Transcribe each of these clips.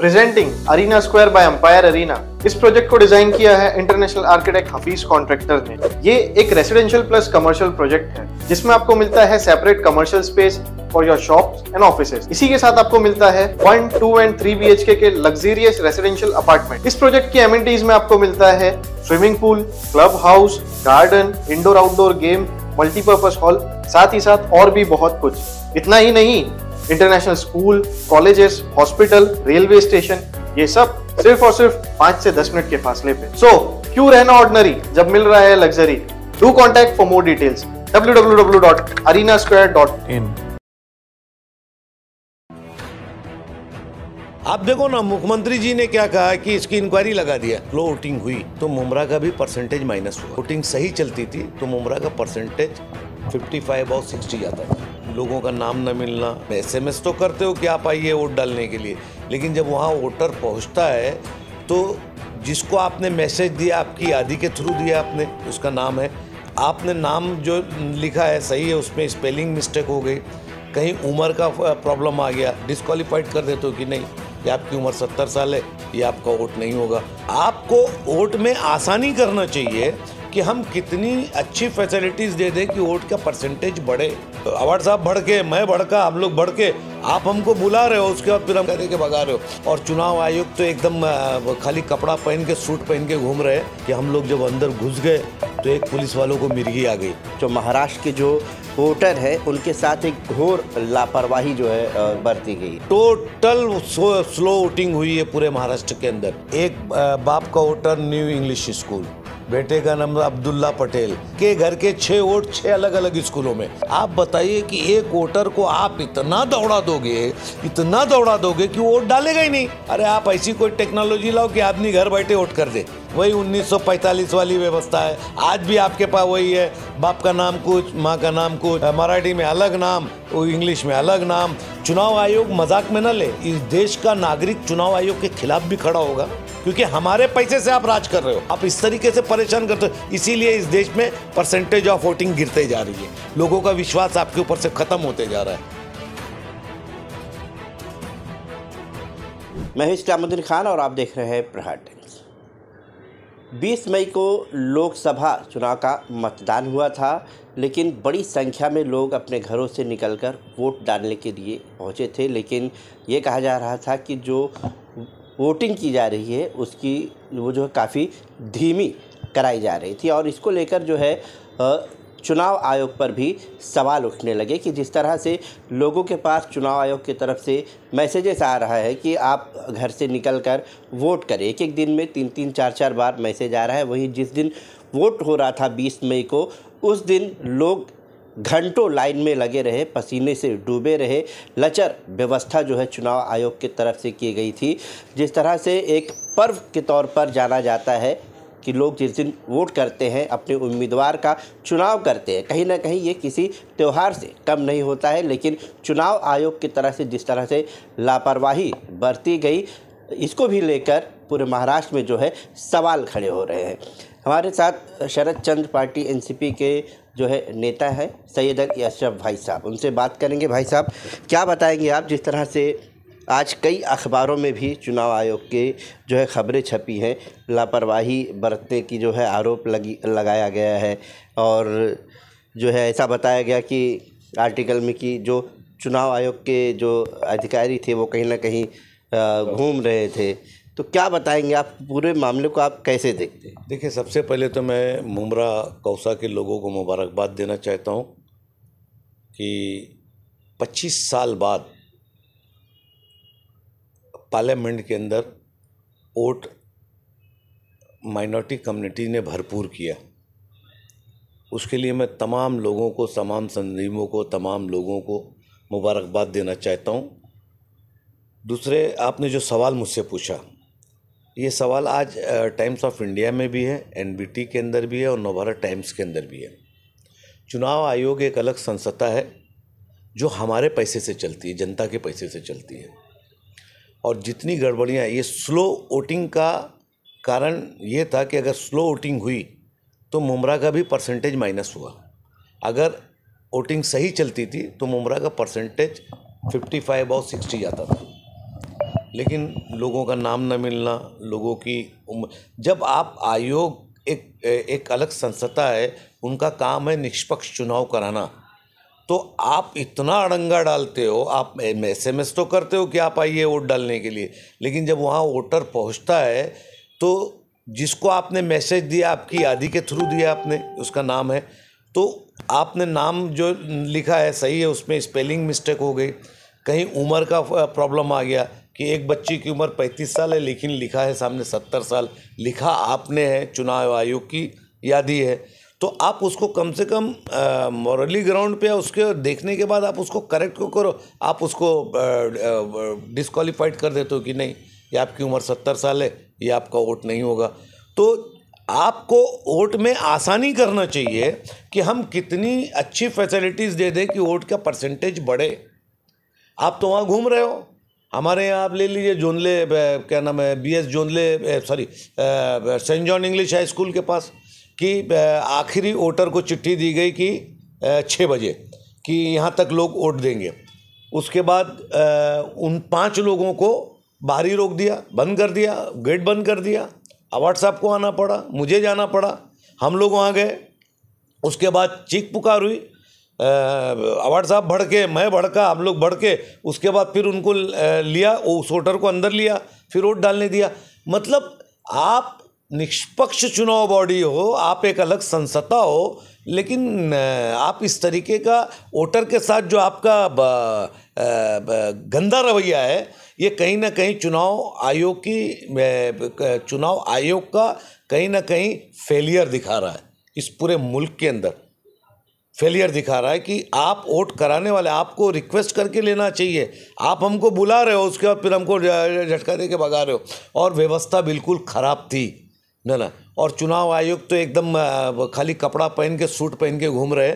presenting arena square by Empire arena इस project को design किया है इंटरनेशनल आर्किटेक्ट हफीज कॉन्ट्रेक्टर ने ये एक रेसिडेंशियल प्लस कमर्शियल प्रोजेक्ट है जिसमें आपको मिलता है separate commercial space for your shop and office इसी के साथ आपको मिलता है one two and three B H K luxurious residential apartment इस प्रोजेक्ट की एमिनिटीज में आपको मिलता है swimming pool club house garden indoor outdoor game multipurpose hall साथ ही साथ और भी बहुत कुछ इतना ही नहीं international school colleges hospital railway station ये सब सिर्फ और सिर्फ पांच से दस मिनट के फासले पे सो so, क्यों रहना ऑर्डनरी जब मिल रहा है luxury do contact for more details W आप देखो ना मुख्यमंत्री जी ने क्या कहा कि इसकी इंक्वायरी लगा दिया लो वोटिंग हुई तो मुमरा का भी परसेंटेज माइनस हुआ वोटिंग सही चलती थी तो मुमरा का परसेंटेज 55 और 60 जाता था लोगों का नाम न मिलना एसएमएस तो करते हो कि आप आइए वोट डालने के लिए लेकिन जब वहाँ वोटर पहुँचता है तो जिसको आपने मैसेज दिया आपकी यादी के थ्रू दिया आपने उसका नाम है आपने नाम जो लिखा है सही है उसमें स्पेलिंग मिस्टेक हो गई कहीं उम्र का प्रॉब्लम आ गया डिस्कालीफाइड कर देते हो कि नहीं कि आपकी उम्र सत्तर साल है ये आपका वोट नहीं होगा आपको वोट में आसानी करना चाहिए कि हम कितनी अच्छी फैसिलिटीज़ दे दें कि वोट का परसेंटेज बढ़े तो अवार्ड साहब भड़के मैं भड़का हम लोग भड़के आप हमको बुला रहे हो उसके बाद फिर हम कह के भगा रहे हो और चुनाव आयोग तो एकदम खाली कपड़ा पहन के सूट पहन के घूम रहे कि हम लोग जब अंदर घुस गए तो एक पुलिस वालों को मिर्गी आ गई जो महाराष्ट्र के जो वोटर है उनके साथ एक घोर लापरवाही जो है बरती गई टोटल स्लो वोटिंग हुई है पूरे महाराष्ट्र के अंदर एक बाप का वोटर न्यू इंग्लिश स्कूल बेटे का नाम अब्दुल्ला पटेल के घर के छह वोट छह अलग अलग स्कूलों में आप बताइए कि एक वोटर को आप इतना दौड़ा दोगे इतना दौड़ा दोगे कि वोट डालेगा ही नहीं अरे आप ऐसी कोई टेक्नोलॉजी लाओ कि आदमी घर बैठे वोट कर दे वही 1945 वाली व्यवस्था है आज भी आपके पास वही है बाप का नाम कुछ माँ का नाम कुछ मराठी में अलग नाम इंग्लिश में अलग नाम चुनाव आयोग मजाक में न ले इस देश का नागरिक चुनाव आयोग के खिलाफ भी खड़ा होगा क्योंकि हमारे पैसे से आप राज कर रहे हो आप इस तरीके से परेशान करते हो इसीलिए इस देश में परसेंटेज ऑफ वोटिंग गिरते जा रही है लोगों का विश्वास आपके ऊपर से खत्म होते जा रहा है महेश हिस्टामुद्दीन खान और आप देख रहे हैं प्रहार 20 मई को लोकसभा चुनाव का मतदान हुआ था लेकिन बड़ी संख्या में लोग अपने घरों से निकलकर वोट डालने के लिए पहुंचे थे लेकिन ये कहा जा रहा था कि जो वोटिंग की जा रही है उसकी वो जो है काफ़ी धीमी कराई जा रही थी और इसको लेकर जो है चुनाव आयोग पर भी सवाल उठने लगे कि जिस तरह से लोगों के पास चुनाव आयोग की तरफ से मैसेजेस आ रहा है कि आप घर से निकल कर वोट करें एक एक दिन में तीन तीन चार चार बार मैसेज आ रहा है वहीं जिस दिन वोट हो रहा था बीस मई को उस दिन लोग घंटों लाइन में लगे रहे पसीने से डूबे रहे लचर व्यवस्था जो है चुनाव आयोग की तरफ से की गई थी जिस तरह से एक पर्व के तौर पर जाना जाता है कि लोग जिस दिन वोट करते हैं अपने उम्मीदवार का चुनाव करते हैं कहीं ना कहीं ये किसी त्यौहार से कम नहीं होता है लेकिन चुनाव आयोग की तरह से जिस तरह से लापरवाही बरती गई इसको भी लेकर पूरे महाराष्ट्र में जो है सवाल खड़े हो रहे हैं हमारे साथ शरद चंद्र पार्टी एनसीपी के जो है नेता है सैयद अशरफ भाई साहब उनसे बात करेंगे भाई साहब क्या बताएंगे आप जिस तरह से आज कई अखबारों में भी चुनाव आयोग के जो है खबरें छपी हैं लापरवाही बरतने की जो है आरोप लगी लगाया गया है और जो है ऐसा बताया गया कि आर्टिकल में कि जो चुनाव आयोग के जो अधिकारी थे वो कहीं ना कहीं घूम रहे थे तो क्या बताएंगे आप पूरे मामले को आप कैसे देखते हैं देखिए सबसे पहले तो मैं मुमरा कौसा के लोगों को मुबारकबाद देना चाहता हूँ कि 25 साल बाद पार्लियामेंट के अंदर वोट माइनॉरिटी कम्युनिटी ने भरपूर किया उसके लिए मैं तमाम लोगों को तमाम संजीवों को तमाम लोगों को मुबारकबाद देना चाहता हूँ दूसरे आपने जो सवाल मुझसे पूछा ये सवाल आज टाइम्स ऑफ इंडिया में भी है एनबीटी के अंदर भी है और नवभारत टाइम्स के अंदर भी है चुनाव आयोग एक अलग संस्था है जो हमारे पैसे से चलती है जनता के पैसे से चलती है और जितनी गड़बड़ियाँ ये स्लो वोटिंग का कारण ये था कि अगर स्लो वोटिंग हुई तो मुमरा का भी परसेंटेज माइनस हुआ अगर वोटिंग सही चलती थी तो मुमरा का परसेंटेज 55 और सिक्सटी जाता था लेकिन लोगों का नाम न मिलना लोगों की उम्र जब आप आयोग एक एक अलग संस्था है उनका काम है निष्पक्ष चुनाव कराना तो आप इतना अड़ंगा डालते हो आप एस एम एस तो करते हो कि आप आइए वोट डालने के लिए लेकिन जब वहाँ वोटर पहुँचता है तो जिसको आपने मैसेज दिया आपकी यादी के थ्रू दिया आपने उसका नाम है तो आपने नाम जो लिखा है सही है उसमें स्पेलिंग मिस्टेक हो गई कहीं उम्र का प्रॉब्लम आ गया कि एक बच्ची की उम्र पैंतीस साल है लेकिन लिखा है सामने सत्तर साल लिखा आपने है चुनाव आयोग की यादी है तो आप उसको कम से कम मॉरली ग्राउंड पे उसके देखने के बाद आप उसको करेक्ट क्यों करो आप उसको डिसक्वालीफाइड कर देते हो कि नहीं ये आपकी उम्र सत्तर साल है ये आपका वोट नहीं होगा तो आपको वोट में आसानी करना चाहिए कि हम कितनी अच्छी फैसिलिटीज़ दे दें कि वोट का परसेंटेज बढ़े आप तो वहाँ घूम रहे हो हमारे यहाँ आप ले लीजिए जोनले क्या नाम है बी एस जोनले sorry saint John English high school के पास कि आखिरी वोटर को चिट्ठी दी गई कि छः बजे कि यहाँ तक लोग वोट देंगे उसके बाद उन पाँच लोगों को बाहरी रोक दिया बंद कर दिया गेट बंद कर दिया अवार्ड साहब को आना पड़ा मुझे जाना पड़ा हम लोग वहाँ गए उसके बाद चीख पुकार हुई अवार्ड साहब भड़के मैं भड़का हम लोग भड़के उसके बाद फिर उनको लिया उस वोटर को अंदर लिया फिर वोट डालने दिया मतलब आप निष्पक्ष चुनाव बॉडी हो आप एक अलग संसथा हो लेकिन आप इस तरीके का वोटर के साथ जो आपका गंदा रवैया है ये कहीं ना कहीं चुनाव आयोग की चुनाव आयोग का कहीं ना कहीं फेलियर दिखा रहा है इस पूरे मुल्क के अंदर फेलियर दिखा रहा है कि आप वोट कराने वाले आपको रिक्वेस्ट करके लेना चाहिए आप हमको बुला रहे हो उसके बाद फिर हमको झटका दे के भगा रहे हो और व्यवस्था बिल्कुल ख़राब थी ना ना और चुनाव आयोग तो एकदम खाली कपड़ा पहन के सूट पहन के घूम रहे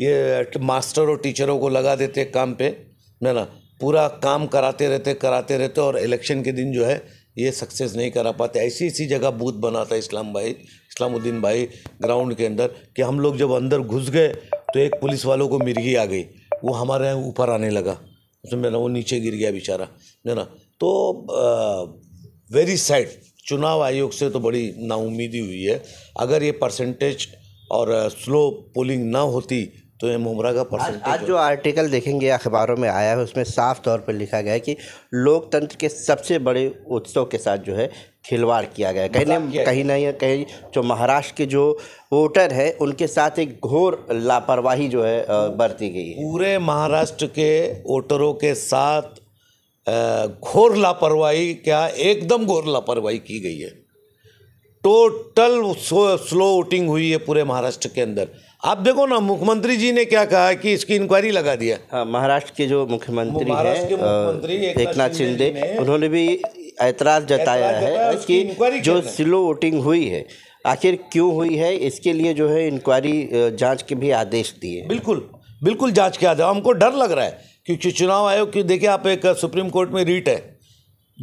ये मास्टर और टीचरों को लगा देते काम पे ना ना पूरा काम कराते रहते कराते रहते और इलेक्शन के दिन जो है ये सक्सेस नहीं करा पाते ऐसी ऐसी जगह बूथ बना था इस्लाम भाई इस्लामुद्दीन भाई ग्राउंड के अंदर कि हम लोग जब अंदर घुस गए तो एक पुलिस वालों को मिर्गी आ गई वो हमारे ऊपर आने लगा उसमें ना वो नीचे गिर गया बेचारा ना तो वेरी सैड चुनाव आयोग से तो बड़ी नाउमीदी हुई है अगर ये परसेंटेज और स्लो पोलिंग ना होती तो ये मुमरा का परसेंटेज आज, आज जो आर्टिकल देखेंगे अखबारों में आया है उसमें साफ तौर पर लिखा गया है कि लोकतंत्र के सबसे बड़े उत्सव के साथ जो है खिलवाड़ किया गया कहीं ना कहीं ना कहीं जो महाराष्ट्र के जो वोटर हैं उनके साथ एक घोर लापरवाही जो है बरती गई है पूरे महाराष्ट्र के वोटरों के साथ घोर लापरवाही क्या एकदम घोर लापरवाही की गई है टोटल स्लो वोटिंग हुई है पूरे महाराष्ट्र के अंदर आप देखो ना मुख्यमंत्री जी ने क्या कहा कि इसकी इंक्वायरी लगा दिया हाँ, महाराष्ट्र के जो मुख्यमंत्री हैं एक नाथ शिंदे उन्होंने भी ऐतराज जताया है कि जो स्लो वोटिंग हुई है आखिर क्यों हुई है इसके लिए जो है इंक्वायरी जांच के भी आदेश दिए बिल्कुल बिल्कुल जांच के आदेश हमको डर लग रहा है क्योंकि चुनाव आयोग की देखिए आप एक सुप्रीम कोर्ट में रीट है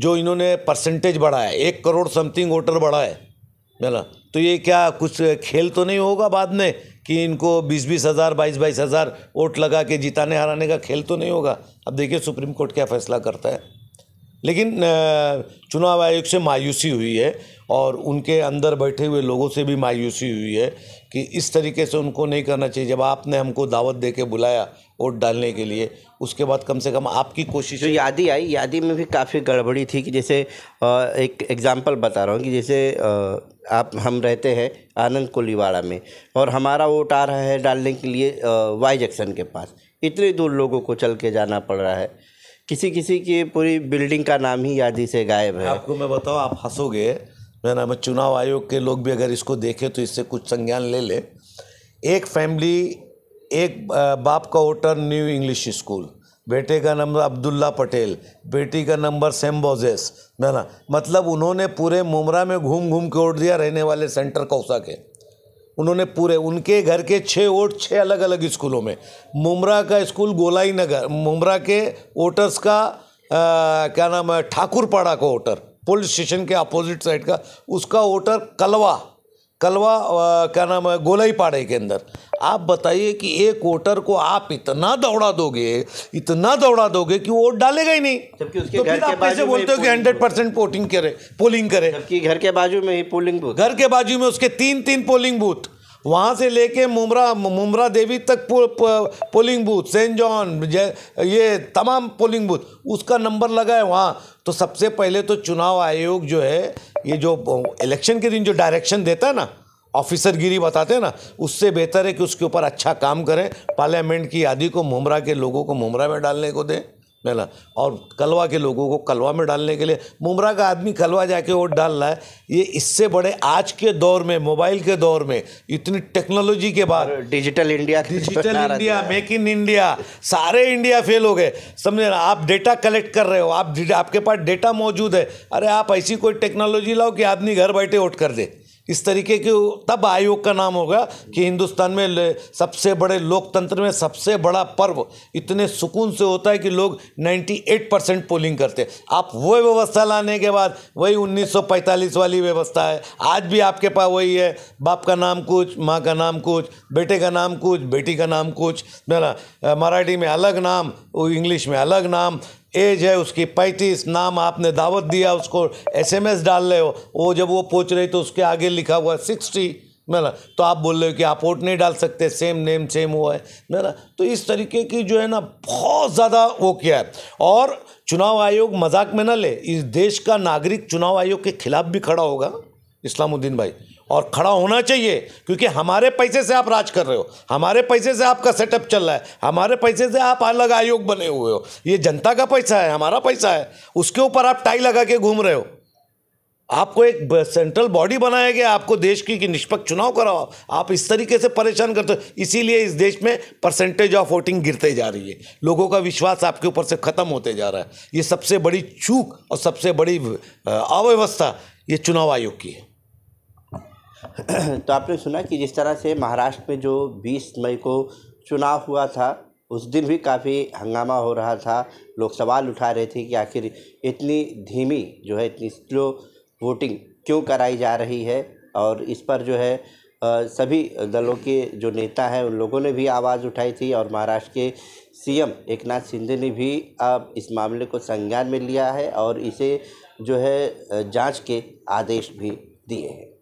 जो इन्होंने परसेंटेज बढ़ाया एक करोड़ समथिंग वोटर बढ़ा है ना तो ये क्या कुछ खेल तो नहीं होगा बाद में कि इनको बीस बीस हज़ार बाईस बाईस हज़ार वोट लगा के जिताने हराने का खेल तो नहीं होगा अब देखिए सुप्रीम कोर्ट क्या फैसला करता है लेकिन चुनाव आयोग से मायूसी हुई है और उनके अंदर बैठे हुए लोगों से भी मायूसी हुई है कि इस तरीके से उनको नहीं करना चाहिए जब आपने हमको दावत दे के बुलाया वोट डालने के लिए उसके बाद कम से कम आपकी कोशिश जो यादी आई यादी में भी काफ़ी गड़बड़ी थी कि जैसे एक एग्ज़ाम्पल बता रहा हूँ कि जैसे आप हम रहते हैं आनंद कोलीवाड़ा में और हमारा वोट आ रहा है डालने के लिए वाई जंक्शन के पास इतने दूर लोगों को चल के जाना पड़ रहा है किसी किसी की पूरी बिल्डिंग का नाम ही यादी से गायब है आपको मैं बताऊँ आप हंसोगे ना मैं चुनाव आयोग के लोग भी अगर इसको देखें तो इससे कुछ संज्ञान ले ले एक फैमिली एक बाप का वोटर न्यू इंग्लिश स्कूल बेटे का नंबर अब्दुल्ला पटेल बेटी का नंबर बोजेस है ना मतलब उन्होंने पूरे मुमरा में घूम घूम के वोट दिया रहने वाले सेंटर कौसा के उन्होंने पूरे उनके घर के छः वोट छः अलग अलग स्कूलों में मुमरा का स्कूल गोलाई नगर मुमरा के वोटर्स का आ, क्या नाम है ठाकुरपाड़ा का वोटर पुलिस स्टेशन के अपोजिट साइड का उसका वोटर कलवा कलवा आ, क्या नाम है गोलाई पाड़े के अंदर आप बताइए कि एक वोटर को आप इतना दौड़ा दोगे इतना दौड़ा दोगे कि वोट डालेगा ही नहीं जबकि उसके तो घर के बाजू बोलते हो कि हंड्रेड परसेंट वोटिंग करे पोलिंग करे जबकि घर के बाजू में ही पोलिंग बूथ घर के बाजू में उसके तीन तीन पोलिंग बूथ वहाँ से लेके मुमरा मुमरा देवी तक पोलिंग बूथ सेंट जॉन ये तमाम पोलिंग बूथ उसका नंबर लगा है वहाँ तो सबसे पहले तो चुनाव आयोग जो है ये जो इलेक्शन के दिन जो डायरेक्शन देता है ना ऑफिसर गिरी बताते हैं ना उससे बेहतर है कि उसके ऊपर अच्छा काम करें पार्लियामेंट की यादी को मुमरा के लोगों को मुमरा में डालने को दें पहला और कलवा के लोगों को कलवा में डालने के लिए मुमरा का आदमी कलवा जाके वोट डाल रहा है ये इससे बड़े आज के दौर में मोबाइल के दौर में इतनी टेक्नोलॉजी के बाद digital India digital India make in India सारे इंडिया फेल हो गए समझे ना आप डेटा कलेक्ट कर रहे हो आप आपके पास डेटा मौजूद है अरे आप ऐसी कोई टेक्नोलॉजी लाओ कि आदमी घर बैठे वोट कर दे इस तरीके के तब आयोग का नाम होगा कि हिंदुस्तान में सबसे बड़े लोकतंत्र में सबसे बड़ा पर्व इतने सुकून से होता है कि लोग 98 परसेंट पोलिंग करते हैं आप वो व्यवस्था लाने के बाद वही 1945 वाली व्यवस्था है आज भी आपके पास वही है बाप का नाम कुछ माँ का नाम कुछ बेटे का नाम कुछ बेटी का नाम कुछ मेरा मराठी में अलग नाम वो इंग्लिश में अलग नाम एज है उसकी पैंतीस नाम आपने दावत दिया उसको एसएमएस डाल रहे हो वो जब वो पूछ रही तो उसके आगे लिखा हुआ सिक्सटी है ना तो आप बोल रहे हो कि आप वोट नहीं डाल सकते सेम नेम सेम हुआ है ना तो इस तरीके की जो है ना बहुत ज़्यादा वो किया है और चुनाव आयोग मजाक में ना ले इस देश का नागरिक चुनाव आयोग के खिलाफ भी खड़ा होगा इस्लामुद्दीन भाई और खड़ा होना चाहिए क्योंकि हमारे पैसे से आप राज कर रहे हो हमारे पैसे से आपका सेटअप चल रहा है हमारे पैसे से आप अलग आयोग बने हुए हो ये जनता का पैसा है हमारा पैसा है उसके ऊपर आप टाई लगा के घूम रहे हो आपको एक सेंट्रल बॉडी बनाया गया आपको देश की निष्पक्ष चुनाव कराओ आप इस तरीके से परेशान करते हो इसीलिए इस देश में परसेंटेज ऑफ वोटिंग गिरते जा रही है लोगों का विश्वास आपके ऊपर से ख़त्म होते जा रहा है ये सबसे बड़ी चूक और सबसे बड़ी अव्यवस्था ये चुनाव आयोग की है तो आपने सुना कि जिस तरह से महाराष्ट्र में जो 20 मई को चुनाव हुआ था उस दिन भी काफ़ी हंगामा हो रहा था लोग सवाल उठा रहे थे कि आखिर इतनी धीमी जो है इतनी स्लो वोटिंग क्यों कराई जा रही है और इस पर जो है सभी दलों के जो नेता हैं उन लोगों ने भी आवाज़ उठाई थी और महाराष्ट्र के सीएम एक नाथ शिंदे ने भी अब इस मामले को संज्ञान में लिया है और इसे जो है जांच के आदेश भी दिए हैं